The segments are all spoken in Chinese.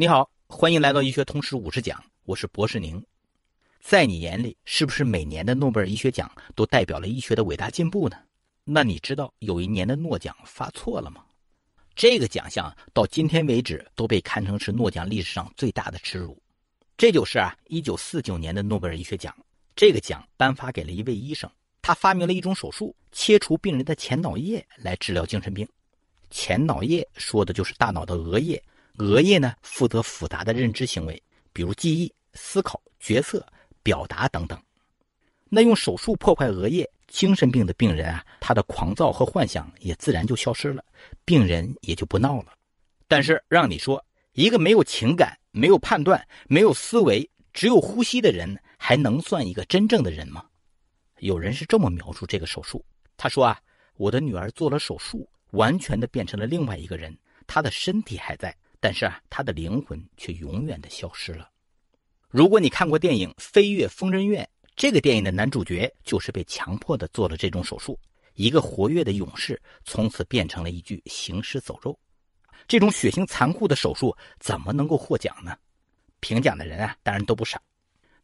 你好，欢迎来到医学通识五十讲。我是博士宁。在你眼里，是不是每年的诺贝尔医学奖都代表了医学的伟大进步呢？那你知道有一年的诺奖发错了吗？这个奖项到今天为止都被堪称是诺奖历史上最大的耻辱。这就是啊，一九四九年的诺贝尔医学奖，这个奖颁发给了一位医生，他发明了一种手术，切除病人的前脑叶来治疗精神病。前脑叶说的就是大脑的额叶。额叶呢，负责复杂的认知行为，比如记忆、思考、决策、表达等等。那用手术破坏额叶，精神病的病人啊，他的狂躁和幻想也自然就消失了，病人也就不闹了。但是，让你说一个没有情感、没有判断、没有思维、只有呼吸的人，还能算一个真正的人吗？有人是这么描述这个手术，他说啊，我的女儿做了手术，完全的变成了另外一个人，她的身体还在。但是啊，他的灵魂却永远的消失了。如果你看过电影《飞越疯人院》，这个电影的男主角就是被强迫的做了这种手术，一个活跃的勇士从此变成了一具行尸走肉。这种血腥残酷的手术怎么能够获奖呢？评奖的人啊，当然都不傻。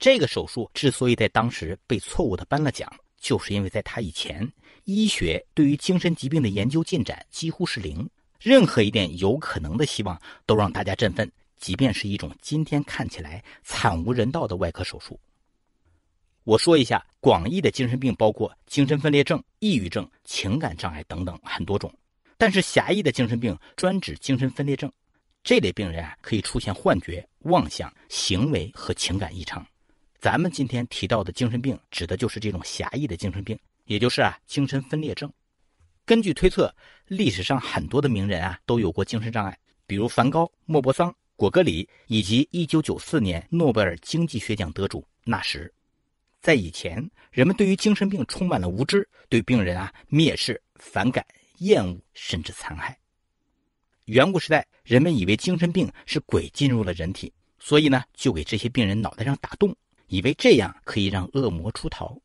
这个手术之所以在当时被错误的颁了奖，就是因为在他以前，医学对于精神疾病的研究进展几乎是零。任何一点有可能的希望都让大家振奋，即便是一种今天看起来惨无人道的外科手术。我说一下，广义的精神病包括精神分裂症、抑郁症、情感障碍等等很多种，但是狭义的精神病专指精神分裂症。这类病人啊，可以出现幻觉、妄想、行为和情感异常。咱们今天提到的精神病，指的就是这种狭义的精神病，也就是啊，精神分裂症。根据推测，历史上很多的名人啊都有过精神障碍，比如梵高、莫泊桑、果戈里以及1994年诺贝尔经济学奖得主纳什。在以前，人们对于精神病充满了无知，对病人啊蔑视、反感、厌恶，甚至残害。远古时代，人们以为精神病是鬼进入了人体，所以呢就给这些病人脑袋上打洞，以为这样可以让恶魔出逃。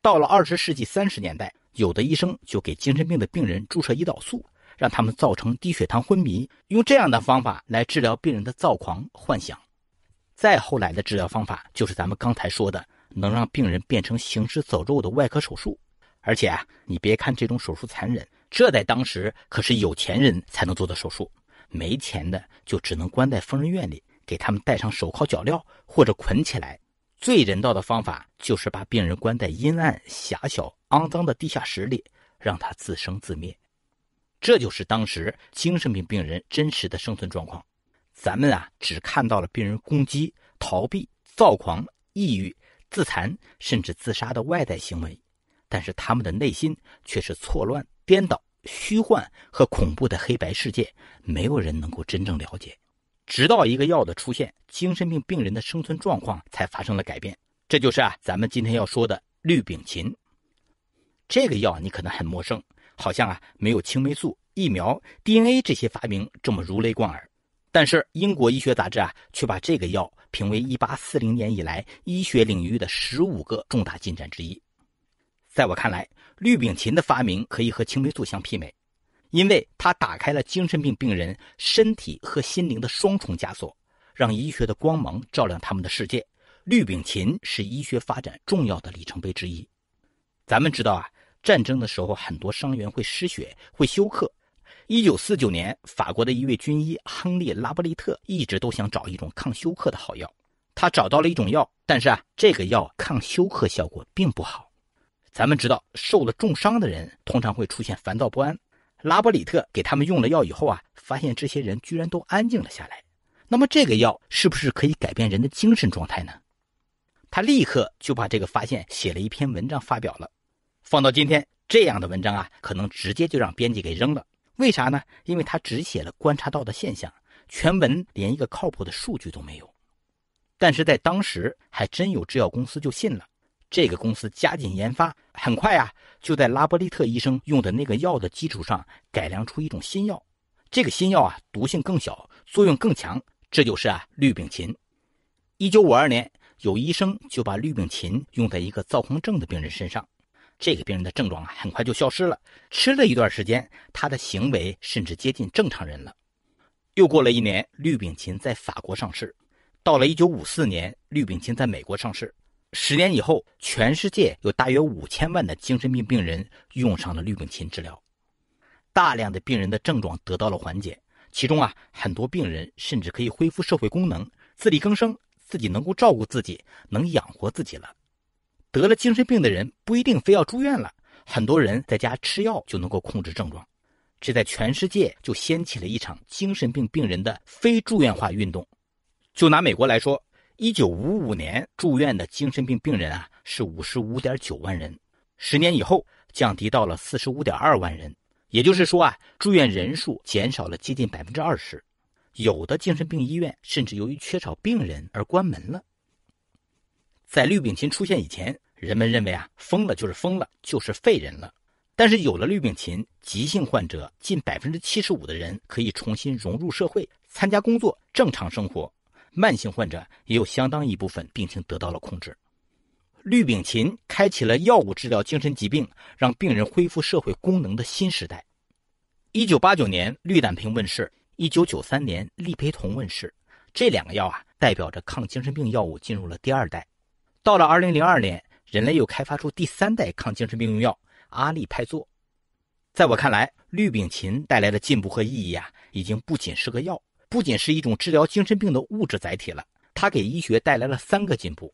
到了20世纪30年代。有的医生就给精神病的病人注射胰岛素，让他们造成低血糖昏迷，用这样的方法来治疗病人的躁狂幻想。再后来的治疗方法就是咱们刚才说的，能让病人变成行尸走肉的外科手术。而且啊，你别看这种手术残忍，这在当时可是有钱人才能做的手术，没钱的就只能关在疯人院里，给他们戴上手铐脚镣或者捆起来。最人道的方法就是把病人关在阴暗、狭小、肮脏的地下室里，让他自生自灭。这就是当时精神病病人真实的生存状况。咱们啊，只看到了病人攻击、逃避、躁狂、抑郁、自残，甚至自杀的外在行为，但是他们的内心却是错乱、颠倒、虚幻和恐怖的黑白世界，没有人能够真正了解。直到一个药的出现，精神病病人的生存状况才发生了改变。这就是啊，咱们今天要说的氯丙嗪。这个药你可能很陌生，好像啊没有青霉素、疫苗、DNA 这些发明这么如雷贯耳。但是英国医学杂志啊，却把这个药评为1840年以来医学领域的十五个重大进展之一。在我看来，氯丙嗪的发明可以和青霉素相媲美。因为他打开了精神病病人身体和心灵的双重枷锁，让医学的光芒照亮他们的世界。氯丙嗪是医学发展重要的里程碑之一。咱们知道啊，战争的时候很多伤员会失血，会休克。一九四九年，法国的一位军医亨利·拉布利特一直都想找一种抗休克的好药。他找到了一种药，但是啊，这个药抗休克效果并不好。咱们知道，受了重伤的人通常会出现烦躁不安。拉伯里特给他们用了药以后啊，发现这些人居然都安静了下来。那么这个药是不是可以改变人的精神状态呢？他立刻就把这个发现写了一篇文章发表了。放到今天，这样的文章啊，可能直接就让编辑给扔了。为啥呢？因为他只写了观察到的现象，全文连一个靠谱的数据都没有。但是在当时，还真有制药公司就信了。这个公司加紧研发，很快呀，就在拉伯利特医生用的那个药的基础上改良出一种新药。这个新药啊，毒性更小，作用更强。这就是啊，氯丙嗪。一九五二年，有医生就把氯丙嗪用在一个躁狂症的病人身上，这个病人的症状啊，很快就消失了。吃了一段时间，他的行为甚至接近正常人了。又过了一年，氯丙嗪在法国上市。到了一九五四年，氯丙嗪在美国上市。十年以后，全世界有大约五千万的精神病病人用上了氯丙嗪治疗，大量的病人的症状得到了缓解，其中啊，很多病人甚至可以恢复社会功能，自力更生，自己能够照顾自己，能养活自己了。得了精神病的人不一定非要住院了，很多人在家吃药就能够控制症状，这在全世界就掀起了一场精神病病人的非住院化运动。就拿美国来说。一九五五年住院的精神病病人啊是五十五点九万人，十年以后降低到了四十五点二万人，也就是说啊住院人数减少了接近百分之二十，有的精神病医院甚至由于缺少病人而关门了。在氯丙嗪出现以前，人们认为啊疯了就是疯了，就是废人了。但是有了氯丙嗪，急性患者近百分之七十五的人可以重新融入社会，参加工作，正常生活。慢性患者也有相当一部分病情得到了控制。氯丙嗪开启了药物治疗精神疾病、让病人恢复社会功能的新时代。一九八九年，氯胆平问世；一九九三年，利培酮问世。这两个药啊，代表着抗精神病药物进入了第二代。到了二零零二年，人类又开发出第三代抗精神病用药阿利哌唑。在我看来，氯丙嗪带来的进步和意义啊，已经不仅是个药。不仅是一种治疗精神病的物质载体了，它给医学带来了三个进步。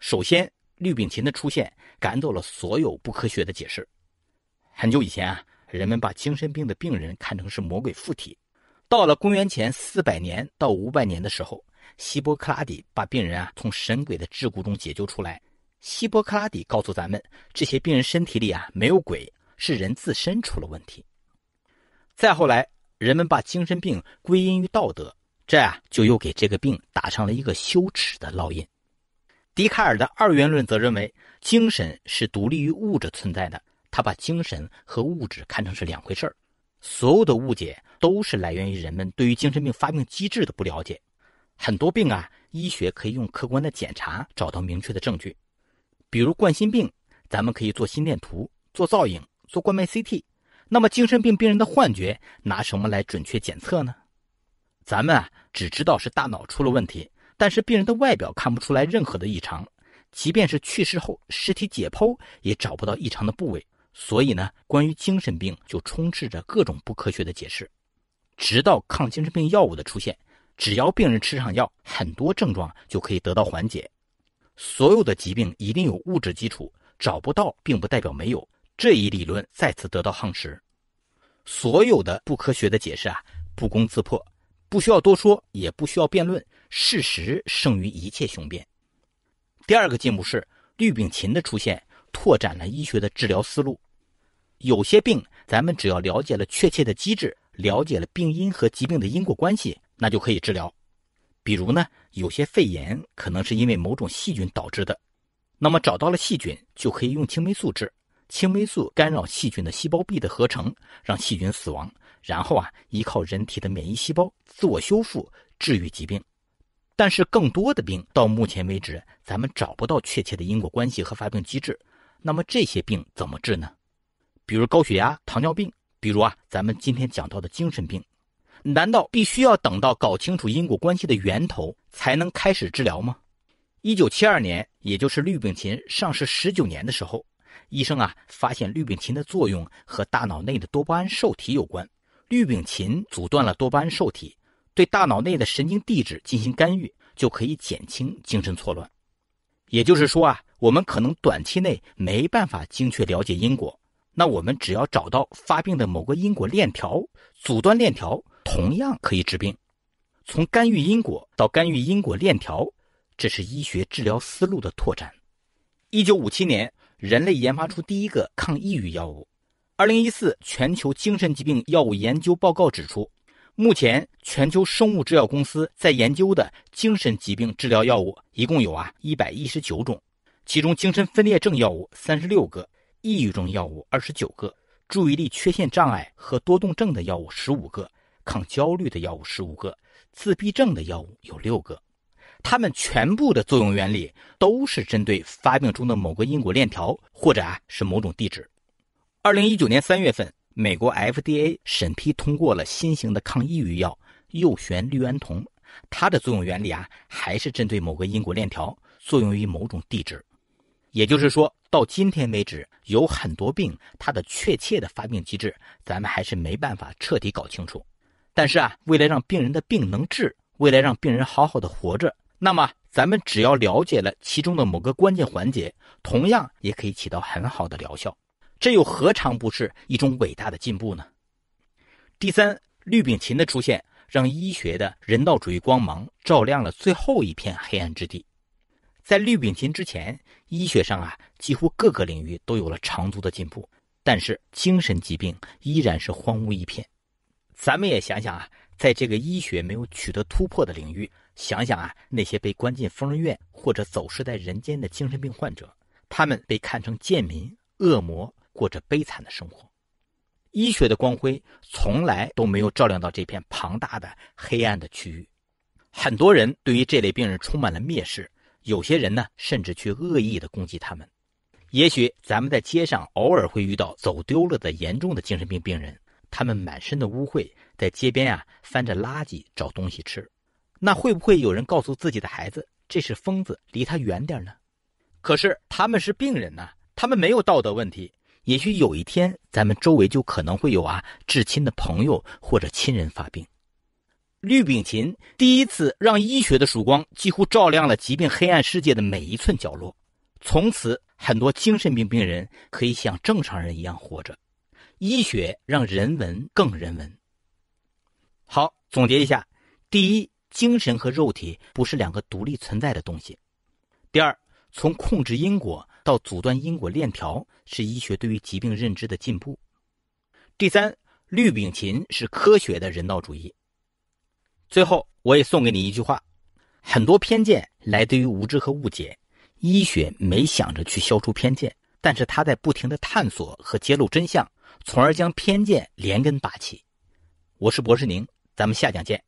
首先，氯丙嗪的出现赶走了所有不科学的解释。很久以前啊，人们把精神病的病人看成是魔鬼附体。到了公元前四百年到五百年的时候，希波克拉底把病人啊从神鬼的桎梏中解救出来。希波克拉底告诉咱们，这些病人身体里啊没有鬼，是人自身出了问题。再后来。人们把精神病归因于道德，这样就又给这个病打上了一个羞耻的烙印。笛卡尔的二元论则认为，精神是独立于物质存在的，他把精神和物质看成是两回事儿。所有的误解都是来源于人们对于精神病发病机制的不了解。很多病啊，医学可以用客观的检查找到明确的证据，比如冠心病，咱们可以做心电图、做造影、做冠脉 CT。那么精神病病人的幻觉拿什么来准确检测呢？咱们啊只知道是大脑出了问题，但是病人的外表看不出来任何的异常，即便是去世后尸体解剖也找不到异常的部位。所以呢，关于精神病就充斥着各种不科学的解释。直到抗精神病药物的出现，只要病人吃上药，很多症状就可以得到缓解。所有的疾病一定有物质基础，找不到并不代表没有。这一理论再次得到夯实，所有的不科学的解释啊不攻自破，不需要多说，也不需要辩论，事实胜于一切雄辩。第二个进步是氯丙嗪的出现，拓展了医学的治疗思路。有些病，咱们只要了解了确切的机制，了解了病因和疾病的因果关系，那就可以治疗。比如呢，有些肺炎可能是因为某种细菌导致的，那么找到了细菌，就可以用青霉素治。青霉素干扰细菌的细胞壁的合成，让细菌死亡。然后啊，依靠人体的免疫细胞自我修复，治愈疾病。但是，更多的病到目前为止，咱们找不到确切的因果关系和发病机制。那么，这些病怎么治呢？比如高血压、糖尿病，比如啊，咱们今天讲到的精神病，难道必须要等到搞清楚因果关系的源头才能开始治疗吗？一九七二年，也就是氯丙嗪上市十九年的时候。医生啊，发现氯丙嗪的作用和大脑内的多巴胺受体有关。氯丙嗪阻断了多巴胺受体，对大脑内的神经递质进行干预，就可以减轻精神错乱。也就是说啊，我们可能短期内没办法精确了解因果，那我们只要找到发病的某个因果链条，阻断链条同样可以治病。从干预因果到干预因果链条，这是医学治疗思路的拓展。一九五七年。人类研发出第一个抗抑郁药物。二零一四全球精神疾病药物研究报告指出，目前全球生物制药公司在研究的精神疾病治疗药物一共有啊一百一十九种，其中精神分裂症药物三十六个，抑郁症药物二十九个，注意力缺陷障碍和多动症的药物十五个，抗焦虑的药物十五个，自闭症的药物有六个。它们全部的作用原理都是针对发病中的某个因果链条，或者啊是某种地址。二零一九年三月份，美国 FDA 审批通过了新型的抗抑郁药右旋氯胺酮，它的作用原理啊还是针对某个因果链条，作用于某种地址。也就是说，到今天为止，有很多病它的确切的发病机制，咱们还是没办法彻底搞清楚。但是啊，为了让病人的病能治，为了让病人好好的活着。那么，咱们只要了解了其中的某个关键环节，同样也可以起到很好的疗效。这又何尝不是一种伟大的进步呢？第三，氯丙嗪的出现，让医学的人道主义光芒照亮了最后一片黑暗之地。在氯丙嗪之前，医学上啊，几乎各个领域都有了长足的进步，但是精神疾病依然是荒芜一片。咱们也想想啊。在这个医学没有取得突破的领域，想想啊，那些被关进疯人院或者走失在人间的精神病患者，他们被看成贱民、恶魔，过着悲惨的生活。医学的光辉从来都没有照亮到这片庞大的黑暗的区域。很多人对于这类病人充满了蔑视，有些人呢，甚至去恶意的攻击他们。也许咱们在街上偶尔会遇到走丢了的严重的精神病病人，他们满身的污秽。在街边啊，翻着垃圾找东西吃，那会不会有人告诉自己的孩子，这是疯子，离他远点呢？可是他们是病人呐，他们没有道德问题。也许有一天，咱们周围就可能会有啊，至亲的朋友或者亲人发病。氯丙嗪第一次让医学的曙光几乎照亮了疾病黑暗世界的每一寸角落，从此很多精神病病人可以像正常人一样活着。医学让人文更人文。好，总结一下：第一，精神和肉体不是两个独立存在的东西；第二，从控制因果到阻断因果链条，是医学对于疾病认知的进步；第三，氯丙嗪是科学的人道主义。最后，我也送给你一句话：很多偏见来自于无知和误解，医学没想着去消除偏见，但是它在不停的探索和揭露真相，从而将偏见连根拔起。我是博士宁。咱们下讲见。